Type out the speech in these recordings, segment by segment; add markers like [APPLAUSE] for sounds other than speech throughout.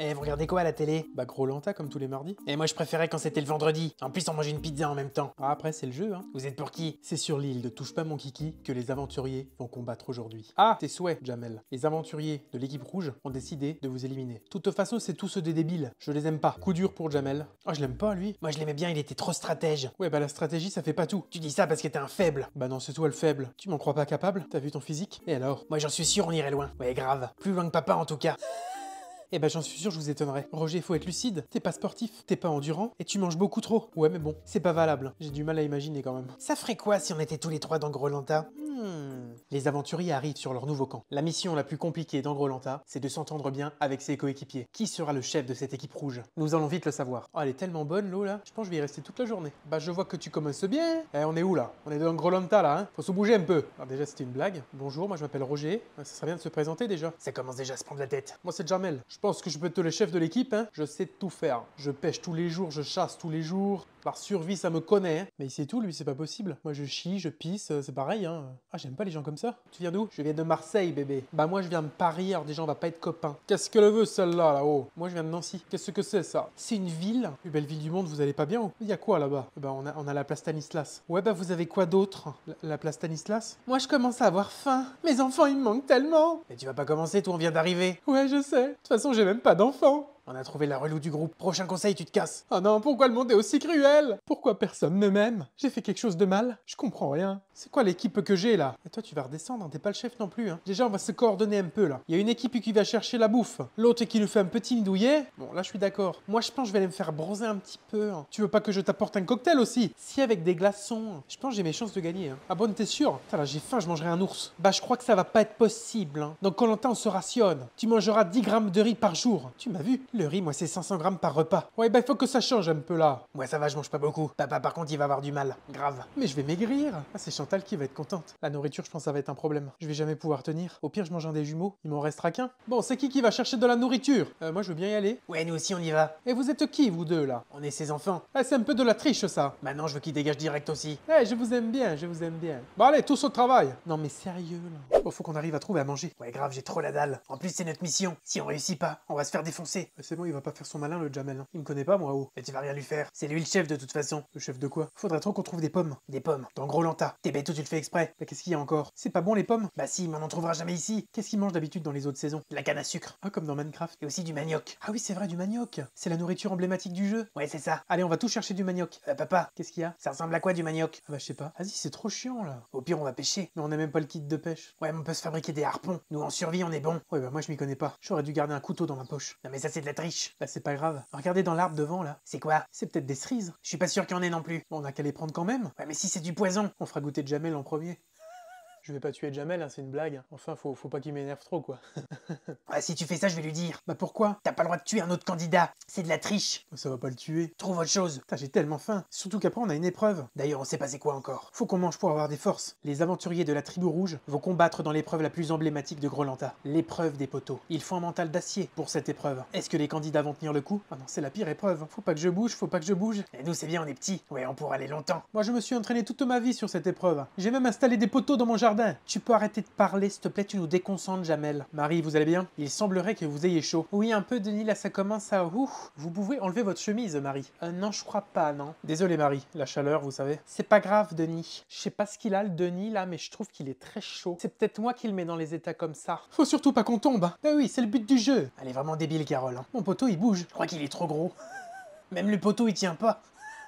Eh, vous regardez quoi à la télé Bah, gros lanta comme tous les mardis. Et eh, moi, je préférais quand c'était le vendredi. En plus, on mangeait une pizza en même temps. Ah, après, c'est le jeu, hein. Vous êtes pour qui C'est sur l'île de Touche pas mon kiki que les aventuriers vont combattre aujourd'hui. Ah, tes souhaits, Jamel. Les aventuriers de l'équipe rouge ont décidé de vous éliminer. Toute façon, c'est tous ceux des débiles. Je les aime pas. Coup dur pour Jamel. Oh, je l'aime pas, lui. Moi, je l'aimais bien, il était trop stratège. Ouais, bah, la stratégie, ça fait pas tout. Tu dis ça parce que t'es un faible. Bah, non, c'est toi le faible. Tu m'en crois pas capable T'as vu ton physique Et alors Moi, j'en suis sûr, on irait loin. Ouais, grave. Plus loin que papa, en tout cas. Eh ben j'en suis sûr, je vous étonnerai. Roger, faut être lucide, t'es pas sportif, t'es pas endurant, et tu manges beaucoup trop. Ouais mais bon, c'est pas valable, j'ai du mal à imaginer quand même. Ça ferait quoi si on était tous les trois dans Grolanta hein hmm. Les aventuriers arrivent sur leur nouveau camp. La mission la plus compliquée dans Grolanta, c'est de s'entendre bien avec ses coéquipiers. Qui sera le chef de cette équipe rouge Nous allons vite le savoir. Oh, elle est tellement bonne l'eau là, je pense que je vais y rester toute la journée. Bah je vois que tu commences bien. Eh, on est où là On est dans Grolanta là, hein Faut se bouger un peu. Alors déjà c'était une blague. Bonjour, moi je m'appelle Roger. Euh, ça serait bien de se présenter déjà. Ça commence déjà à se prendre la tête. Moi c'est Jamel. Je pense que je peux être le chef de l'équipe, hein. je sais tout faire. Je pêche tous les jours, je chasse tous les jours, par survie, ça me connaît. Hein. Mais sait tout, lui, c'est pas possible. Moi, je chie, je pisse, euh, c'est pareil. Hein. Ah, j'aime pas les gens comme ça. Tu viens d'où Je viens de Marseille, bébé. Bah, moi, je viens de Paris, alors déjà, on va pas être copains. Qu'est-ce que le veut, celle-là, là-haut Moi, je viens de Nancy. Qu'est-ce que c'est, ça C'est une ville. Plus belle ville du monde, vous allez pas bien Il y a quoi là-bas Bah, on a, on a la place Stanislas. Ouais, bah, vous avez quoi d'autre la, place Stanislas Moi, je commence à avoir faim. Mes enfants, ils me manquent tellement. Mais tu vas pas commencer, tout, on vient d'arriver. Ouais, je sais. De toute façon, j'ai même pas d'enfants. On a trouvé la relou du groupe. Prochain conseil, tu te casses. Oh non, pourquoi le monde est aussi cruel Pourquoi personne ne m'aime J'ai fait quelque chose de mal Je comprends rien. C'est quoi l'équipe que j'ai là Et toi, tu vas redescendre, hein. t'es pas le chef non plus. Hein. Déjà, on va se coordonner un peu là. Il y a une équipe qui va chercher la bouffe, l'autre qui nous fait un petit douillet. Bon, là, je suis d'accord. Moi, je pense que je vais aller me faire bronzer un petit peu. Hein. Tu veux pas que je t'apporte un cocktail aussi Si, avec des glaçons. Je pense que j'ai mes chances de gagner. Ah bon, t'es sûr Putain, là, j'ai faim, je mangerai un ours. Bah, je crois que ça va pas être possible. Donc, quand on on se rationne. Tu mangeras 10 grammes de riz par jour. Tu m'as vu le riz, moi, c'est 500 grammes par repas. Ouais, bah, il faut que ça change un peu là. Moi, ça va, je mange pas beaucoup. Papa, par contre, il va avoir du mal. Grave. Mais je vais maigrir. Ah, c'est Chantal qui va être contente. La nourriture, je pense, ça va être un problème. Je vais jamais pouvoir tenir. Au pire, je mange un des jumeaux. Il m'en restera qu'un. Bon, c'est qui qui va chercher de la nourriture euh, Moi, je veux bien y aller. Ouais, nous aussi, on y va. Et vous êtes qui, vous deux, là On est ses enfants. Ah, c'est un peu de la triche, ça. Maintenant, je veux qu'il dégage direct aussi. Eh, je vous aime bien, je vous aime bien. Bon, allez, tous au travail. Non, mais sérieux, là. Bon, oh, faut qu'on arrive à trouver à manger. Ouais, grave, j'ai trop la dalle. En plus, c'est notre mission. Si on réussit pas, on va se faire défoncer c'est bon, il va pas faire son malin le Jamel. Hein. Il me connaît pas, moi, oh. Mais tu vas rien lui faire. C'est lui le chef de toute façon. Le chef de quoi Faudrait trop qu'on trouve des pommes. Des pommes. Dans Gros Lanta. T'es bête, tu le fais exprès. Bah, qu'est-ce qu'il y a encore C'est pas bon les pommes Bah si, mais on en trouvera jamais ici. Qu'est-ce qu'il mange d'habitude dans les autres saisons La canne à sucre. Ah, comme dans Minecraft. Et aussi du manioc. Ah oui, c'est vrai, du manioc. C'est la nourriture emblématique du jeu. Ouais, c'est ça. Allez, on va tout chercher du manioc. Euh, papa, qu'est-ce qu'il y a Ça ressemble à quoi du manioc ah, Bah, je sais pas. Vas-y, c'est trop chiant là. Au pire, on va pêcher. Mais on a même pas le kit de pêche. Ouais, mais on peut se fabriquer des harpons. Nous, en survie, on est bon. Ouais, bah, moi, je m'y connais pas. J'aurais dû garder un couteau dans ma poche. mais ça, c'est bah c'est pas grave. Regardez dans l'arbre devant là. C'est quoi C'est peut-être des cerises. Je suis pas sûr qu'il y en ait non plus. Bon, on a qu'à les prendre quand même. Ouais mais si c'est du poison, on fera goûter de Jamel en premier. Je vais pas tuer Jamel, hein, c'est une blague. Enfin, faut, faut pas qu'il m'énerve trop, quoi. [LAUGHS] Ouais, si tu fais ça, je vais lui dire. Bah pourquoi T'as pas le droit de tuer un autre candidat. C'est de la triche. Ça va pas le tuer. Trouve autre chose. J'ai tellement faim. Surtout qu'après, on a une épreuve. D'ailleurs, on sait pas c'est quoi encore. Faut qu'on mange pour avoir des forces. Les aventuriers de la tribu rouge vont combattre dans l'épreuve la plus emblématique de Grolanta. L'épreuve des poteaux. Il faut un mental d'acier pour cette épreuve. Est-ce que les candidats vont tenir le coup Ah non, c'est la pire épreuve. Faut pas que je bouge, faut pas que je bouge. Et eh, nous, c'est bien, on est petits. Ouais, on pourra aller longtemps. Moi, je me suis entraîné toute ma vie sur cette épreuve. J'ai même installé des poteaux dans mon jardin ben, tu peux arrêter de parler, s'il te plaît, tu nous déconcentres, Jamel. Marie, vous allez bien Il semblerait que vous ayez chaud. Oui, un peu, Denis, là ça commence à... Ouh Vous pouvez enlever votre chemise, Marie. Euh, non, je crois pas, non. Désolé, Marie, la chaleur, vous savez. C'est pas grave, Denis. Je sais pas ce qu'il a, le Denis, là, mais je trouve qu'il est très chaud. C'est peut-être moi qui le mets dans les états comme ça. Faut surtout pas qu'on tombe. Bah oui, c'est le but du jeu. Elle est vraiment débile, Carole. Hein. Mon poteau, il bouge. Je crois qu'il est trop gros. [LAUGHS] Même le poteau, il tient pas.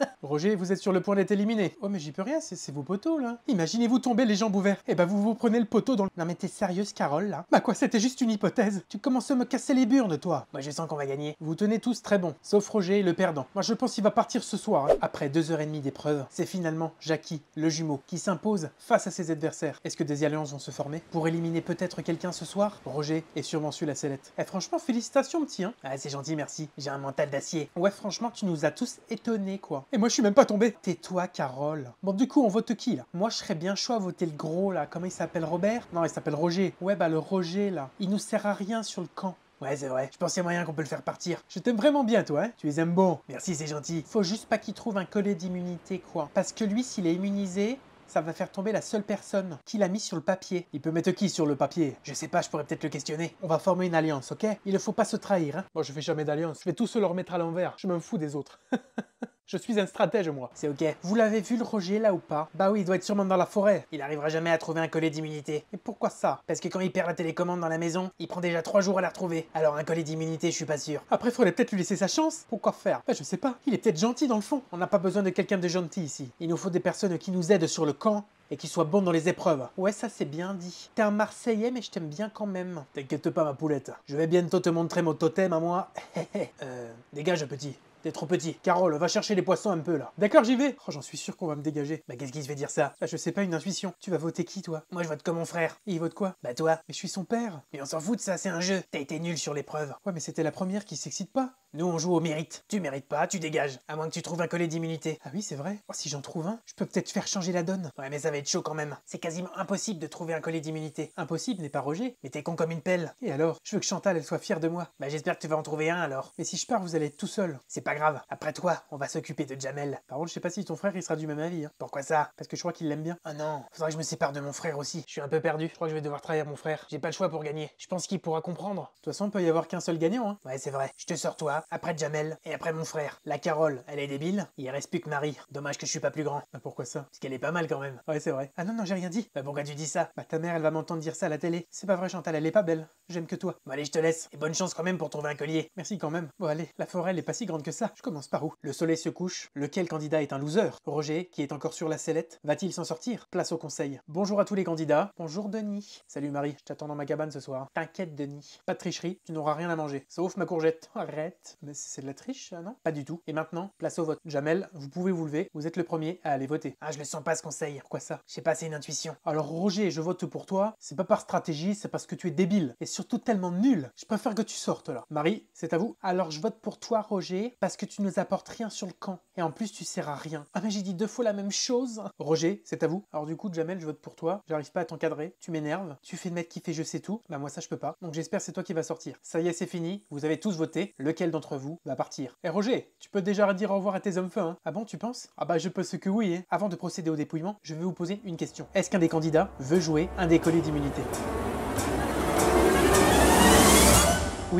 [LAUGHS] Roger, vous êtes sur le point d'être éliminé. Oh, mais j'y peux rien, c'est vos poteaux, là. Imaginez-vous tomber les jambes ouvertes. Et eh bah, ben, vous vous prenez le poteau dans le... Non, mais t'es sérieuse, Carole, là Bah quoi, c'était juste une hypothèse. Tu commences à me casser les burnes, toi. Moi, bah, je sens qu'on va gagner. Vous tenez tous très bon, sauf Roger, le perdant. Moi, je pense qu'il va partir ce soir. Hein. Après deux heures et demie d'épreuve, c'est finalement Jackie, le jumeau, qui s'impose face à ses adversaires. Est-ce que des alliances vont se former pour éliminer peut-être quelqu'un ce soir Roger est sûrement su la sellette. Eh, franchement, félicitations, petit, hein. Ah, c'est gentil, merci. J'ai un mental d'acier. Ouais, franchement, tu nous as tous étonnés, quoi. Et moi, je suis même pas tombé. Tais-toi, Carole. Bon, du coup, on vote qui, là Moi, je serais bien chaud à voter le gros, là. Comment il s'appelle Robert Non, il s'appelle Roger. Ouais, bah, le Roger, là. Il nous sert à rien sur le camp. Ouais, c'est vrai. Je pense pensais moyen qu'on peut le faire partir. Je t'aime vraiment bien, toi, hein Tu les aimes bon. Merci, c'est gentil. Faut juste pas qu'il trouve un collet d'immunité, quoi. Parce que lui, s'il est immunisé, ça va faire tomber la seule personne qu'il a mis sur le papier. Il peut mettre qui sur le papier Je sais pas, je pourrais peut-être le questionner. On va former une alliance, ok Il ne faut pas se trahir, hein Bon je fais jamais d'alliance. Je vais tous se leur mettre à l'envers. Je m'en fous des autres. [LAUGHS] Je suis un stratège, moi. C'est ok. Vous l'avez vu le Roger là ou pas Bah oui, il doit être sûrement dans la forêt. Il arrivera jamais à trouver un collet d'immunité. Et pourquoi ça Parce que quand il perd la télécommande dans la maison, il prend déjà trois jours à la retrouver. Alors un collet d'immunité, je suis pas sûr. Après, faudrait peut-être lui laisser sa chance. Pourquoi faire Bah je sais pas. Il est peut-être gentil dans le fond. On n'a pas besoin de quelqu'un de gentil ici. Il nous faut des personnes qui nous aident sur le camp et qui soient bons dans les épreuves. Ouais, ça c'est bien dit. T'es un Marseillais, mais je t'aime bien quand même. T'inquiète pas, ma poulette. Je vais bientôt te montrer mon totem à moi. [LAUGHS] euh, dégage, petit. T'es trop petit. Carole, va chercher les poissons un peu là. D'accord, j'y vais. Oh, j'en suis sûr qu'on va me dégager. Bah, qu'est-ce qui se fait dire ça bah, je sais pas, une intuition. Tu vas voter qui, toi Moi, je vote comme mon frère. Et il vote quoi Bah, toi. Mais je suis son père. Mais on s'en fout de ça, c'est un jeu. T'as été nul sur l'épreuve. Ouais, mais c'était la première qui s'excite pas. Nous, on joue au mérite. Tu mérites pas, tu dégages. À moins que tu trouves un collet d'immunité. Ah oui, c'est vrai. Oh, si j'en trouve un, je peux peut-être faire changer la donne. Ouais, mais ça va être chaud quand même. C'est quasiment impossible de trouver un collet d'immunité. Impossible n'est pas Roger, mais t'es con comme une pelle. Et alors Je veux que Chantal, elle soit fière de moi. Bah, j'espère que tu vas en trouver un alors. Mais si je pars, vous allez être tout seul. C'est pas grave. Après toi, on va s'occuper de Jamel. Par contre, je sais pas si ton frère, il sera du même avis. Hein. Pourquoi ça Parce que je crois qu'il l'aime bien. Ah non, faudrait que je me sépare de mon frère aussi. Je suis un peu perdu. Je crois que je vais devoir trahir mon frère. J'ai pas le choix pour gagner. Je pense qu'il pourra comprendre. De toute façon, il peut y avoir qu'un seul gagnant. Hein. Ouais, c'est vrai. Je te sors toi après Jamel, et après mon frère. La Carole, elle est débile, il reste plus que Marie. Dommage que je suis pas plus grand. Bah pourquoi ça Parce qu'elle est pas mal quand même. Ouais, c'est vrai. Ah non, non, j'ai rien dit. Bah pourquoi tu dis ça Bah ta mère, elle va m'entendre dire ça à la télé. C'est pas vrai, Chantal, elle est pas belle. J'aime que toi. Bon allez, je te laisse. Et bonne chance quand même pour trouver un collier. Merci quand même. Bon allez, la forêt, elle est pas si grande que ça. Je commence par où Le soleil se couche. Lequel candidat est un loser Roger, qui est encore sur la sellette, va-t-il s'en sortir Place au conseil. Bonjour à tous les candidats. Bonjour Denis. Salut Marie, je t'attends dans ma cabane ce soir. T'inquiète Denis. Pas de tricherie, tu n'auras rien à manger. Sauf ma courgette. Arrête. Mais c'est de la triche, non Pas du tout. Et maintenant, place au vote. Jamel, vous pouvez vous lever, vous êtes le premier à aller voter. Ah, je le sens pas ce conseil. Pourquoi ça Je sais pas, c'est une intuition. Alors Roger, je vote pour toi. C'est pas par stratégie, c'est parce que tu es débile. Et surtout tellement nul. Je préfère que tu sortes là. Marie, c'est à vous. Alors je vote pour toi, Roger, parce que tu ne nous apportes rien sur le camp. Et en plus, tu sers à rien. Ah, mais j'ai dit deux fois la même chose. Roger, c'est à vous. Alors du coup, Jamel, je vote pour toi. J'arrive pas à t'encadrer. Tu m'énerves. Tu fais le mec qui fait je sais tout. Bah moi ça je peux pas. Donc j'espère c'est toi qui va sortir. Ça y est, c'est fini. Vous avez tous voté. Lequel dans vous va partir. Et eh, Roger, tu peux déjà dire au revoir à tes hommes feux, hein. Ah bon, tu penses Ah bah je ce que oui. Hein. Avant de procéder au dépouillement, je vais vous poser une question. Est-ce qu'un des candidats veut jouer un décollé d'immunité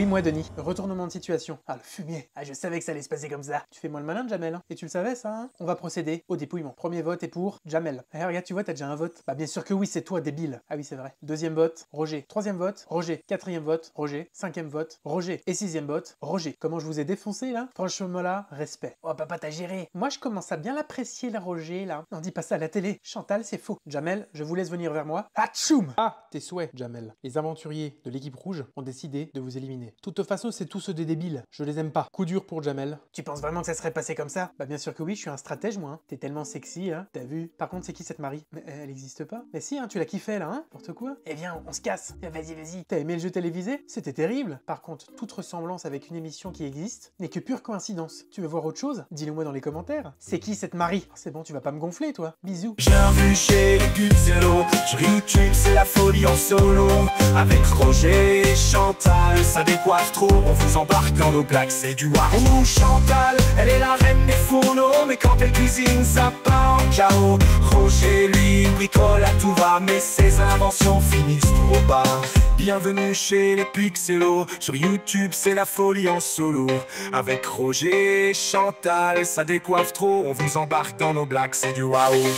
Oui, moi, Denis. Retournement de situation. Ah, le fumier. Ah, je savais que ça allait se passer comme ça. Tu fais moins le malin, Jamel. Hein. Et tu le savais, ça hein On va procéder au dépouillement. Premier vote est pour Jamel. Eh, regarde, tu vois, t'as déjà un vote. Bah, bien sûr que oui, c'est toi, débile. Ah oui, c'est vrai. Deuxième vote, Roger. Troisième vote, Roger. Quatrième vote, Roger. Cinquième vote, Roger. Et sixième vote, Roger. Comment je vous ai défoncé, là Franchement, là, respect. Oh, papa, t'as géré. Moi, je commence à bien l'apprécier, le Roger, là. On dit pas ça à la télé. Chantal, c'est faux. Jamel, je vous laisse venir vers moi. Ah, tchoum Ah, tes souhaits, Jamel. Les aventuriers de l'équipe rouge ont décidé de vous éliminer. De toute façon, c'est tous ceux des débiles. Je les aime pas. Coup dur pour Jamel. Tu penses vraiment que ça serait passé comme ça Bah bien sûr que oui, je suis un stratège moi. Hein. T'es tellement sexy, hein. T'as vu Par contre, c'est qui cette Marie Mais elle existe pas. Mais si, hein, tu l'as kiffé là, hein N'importe quoi. Eh bien, on se casse. Ah, vas-y, vas-y. T'as aimé le jeu télévisé C'était terrible. Par contre, toute ressemblance avec une émission qui existe n'est que pure coïncidence. Tu veux voir autre chose Dis-le moi dans les commentaires. C'est qui cette Marie oh, C'est bon, tu vas pas me gonfler toi. Bisous. J'ai c'est la folie en solo. Avec Roger trop On vous embarque dans nos blagues, c'est du waouh Chantal, elle est la reine des fourneaux Mais quand elle cuisine, ça part en chaos Roger, lui, bricole à tout va Mais ses inventions finissent trop bas Bienvenue chez les Pixelos Sur YouTube, c'est la folie en solo Avec Roger Chantal, ça décoiffe trop On vous embarque dans nos blagues, c'est du waouh